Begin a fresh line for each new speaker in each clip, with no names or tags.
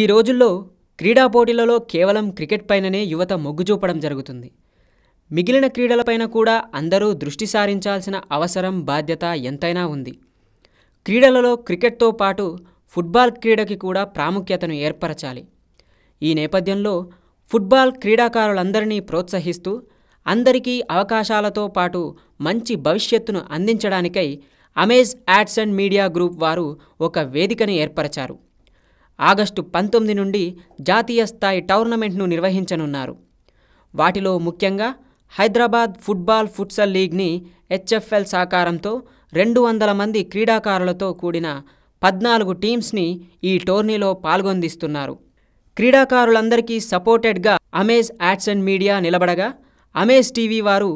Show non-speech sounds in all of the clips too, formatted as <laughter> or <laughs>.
ఈ రోజుల్లో క్రీడా పోటీలలో కేవలం క్రికెట్ పైననే యువత మొగ్గు చూపడం జరుగుతుంది మిగిలిన క్రీడలపైన కూడా అందరూ దృష్టి సారించాల్సిన అవసరం బాధ్యత ఎంతైనా ఉంది క్రీడలలో క్రికెట్తో పాటు ఫుట్బాల్ క్రీడకి కూడా ప్రాముఖ్యతను ఏర్పరచాలి ఈ నేపథ్యంలో ఫుట్బాల్ క్రీడాకారులందరినీ ప్రోత్సహిస్తూ అందరికీ అవకాశాలతో పాటు మంచి భవిష్యత్తును అందించడానికై Amaze Ads and Media Group వారు ఒక వేదికను ఏర్పరచారు ఆగస్టు పంతొమ్మిది నుండి జాతీయ స్థాయి టోర్నమెంట్ను నిర్వహించనున్నారు వాటిలో ముఖ్యంగా హైదరాబాద్ ఫుట్బాల్ ఫుట్సల్ లీగ్ని హెచ్ఎఫ్ఎల్ సహకారంతో రెండు వందల మంది క్రీడాకారులతో కూడిన పద్నాలుగు టీమ్స్ని ఈ టోర్నీలో పాల్గొందిస్తున్నారు క్రీడాకారులందరికీ సపోర్టెడ్గా అమేజ్ యాడ్స్ అండ్ మీడియా నిలబడగా అమేజ్ టీవీ వారు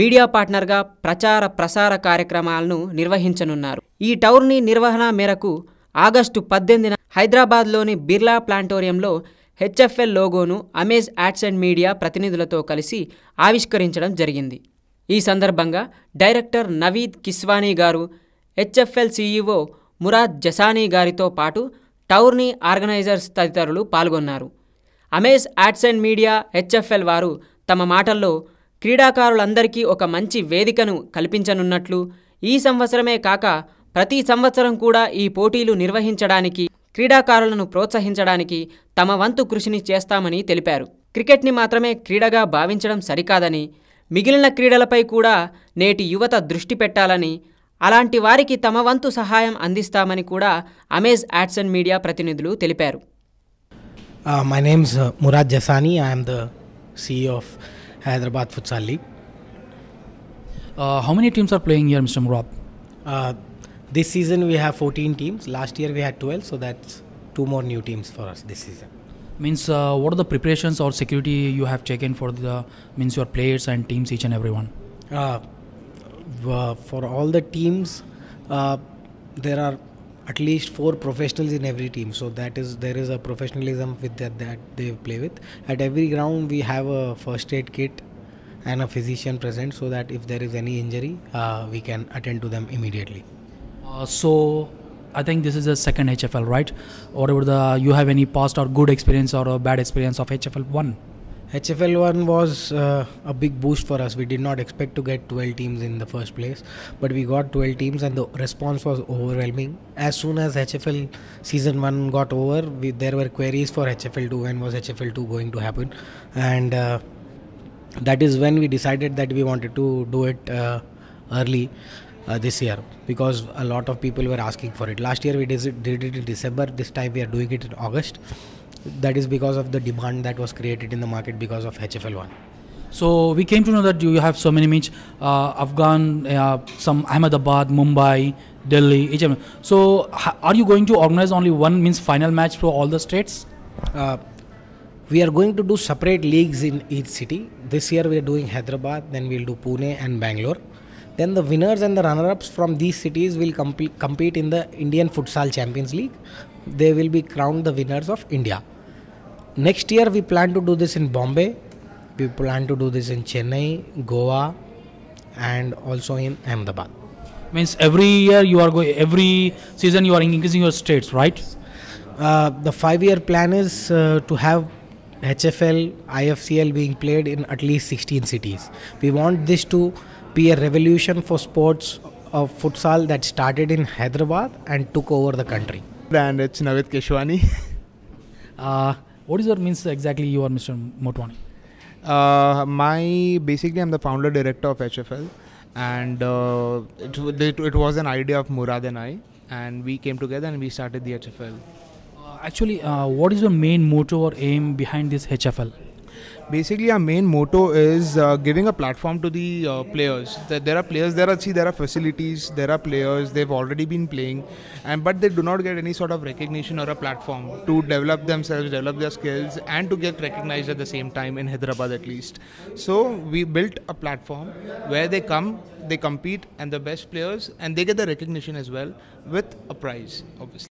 మీడియా పార్ట్నర్గా ప్రచార ప్రసార కార్యక్రమాలను నిర్వహించనున్నారు ఈ టౌర్నీ నిర్వహణ మేరకు ఆగస్టు పద్దెనిమిది హైదరాబాద్లోని బిర్లా ప్లాంటోరియంలో హెచ్ఎఫ్ఎల్ లోగోను అమేజ్ యాడ్స్ అండ్ మీడియా ప్రతినిధులతో కలిసి ఆవిష్కరించడం జరిగింది ఈ సందర్భంగా డైరెక్టర్ నవీద్ కిస్వానీ గారు హెచ్ఎఫ్ఎల్ సీఈఓ మురాద్ జసానీ గారితో పాటు టౌర్నీ ఆర్గనైజర్స్ తదితరులు పాల్గొన్నారు Amaze Ads and Media HFL వారు తమ మాటల్లో క్రీడాకారులందరికీ ఒక మంచి వేదికను కల్పించనున్నట్లు ఈ సంవత్సరమే కాక ప్రతి సంవత్సరం కూడా ఈ పోటీలు నిర్వహించడానికి క్రీడాకారులను ప్రోత్సహించడానికి తమ వంతు కృషిని చేస్తామని తెలిపారు క్రికెట్ని మాత్రమే క్రీడగా భావించడం సరికాదని మిగిలిన క్రీడలపై కూడా నేటి యువత దృష్టి పెట్టాలని అలాంటి వారికి తమ వంతు సహాయం అందిస్తామని కూడా అమేజ్ యాడ్సన్ మీడియా ప్రతినిధులు తెలిపారు
my name's Murad Jasani I'm the CEO of Hyderabad futsal league how many teams are playing your mister Murad This season we have 14 teams. Last year we had 12, so that's two more new teams for us this season.
Means uh, what are the preparations or security you have taken for the means your players and teams each and everyone?
Uh, uh, for all the teams, uh, there are at least four professionals in every team so that is there is a professionalism with that that they play with at every ground we have a first aid kit and a physician present so that if there is any injury uh, we can attend to them immediately
uh, so I think this is the second HFL, right? Whatever the you have any past or good experience or a bad experience of HFL one?
HFL one was uh, a big boost for us. We did not expect to get 12 teams in the first place, but we got 12 teams, and the response was overwhelming. As soon as HFL season one got over, we, there were queries for HFL two. When was HFL two going to happen? And uh, that is when we decided that we wanted to do it uh, early uh, this year because a lot of people were asking for it. Last year we did it, in December, this time we are doing it in August. That is because of the demand that was created in the market because of HFL1.
So we came to know that you have so many means, uh, Afghan, uh, some Ahmedabad, Mumbai, Delhi, HM. So are you going to organize only one means final match for all the states? Uh, we are going to do separate leagues in each city. This
year we are doing Hyderabad, then we'll do Pune and Bangalore. Then the winners and the runner-ups from these cities will comp- compete in the Indian Futsal Champions League. They will be crowned the winners of India. Next year we plan to do this in Bombay. We plan to do this
in Chennai, Goa,
and also in Ahmedabad.
Means every year you are going, every season you are increasing your states, right? Uh, the five-year
plan is uh, to have HFL, IFCL being played in at least 16 cities. We want this to be a revolution for sports of futsal that started in Hyderabad and took over the country. And it's Navit Keshwani.
<laughs> uh, what is your means exactly you are Mr. Motwani? Uh, my basically I'm the founder director of HFL and uh, it, it, it, was an idea of Murad and I and we came together and we started the HFL. Uh, actually uh, what is your main motto or aim behind this HFL? Basically, our main motto is uh, giving a platform to the uh, players. There are players, there are see, there are facilities, there are players. They've already been playing, and but they do not get any sort of recognition or a platform to develop themselves, develop their skills, and to get recognized at the same time in Hyderabad at least. So we built a platform where they come, they compete, and the best players, and they get the recognition as well with a prize, obviously.